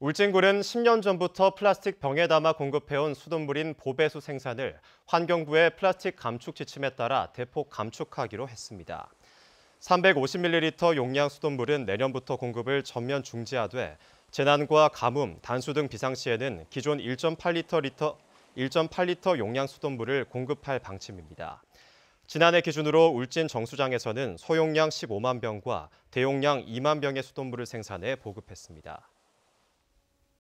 울진굴은 10년 전부터 플라스틱 병에 담아 공급해온 수돗물인 보배수 생산을 환경부의 플라스틱 감축 지침에 따라 대폭 감축하기로 했습니다. 350ml 용량 수돗물은 내년부터 공급을 전면 중지하되 재난과 가뭄, 단수 등 비상시에는 기존 1.8리터 리터 1.8리터 용량 수돗물을 공급할 방침입니다. 지난해 기준으로 울진 정수장에서는 소용량 15만 병과 대용량 2만 병의 수돗물을 생산해 보급했습니다.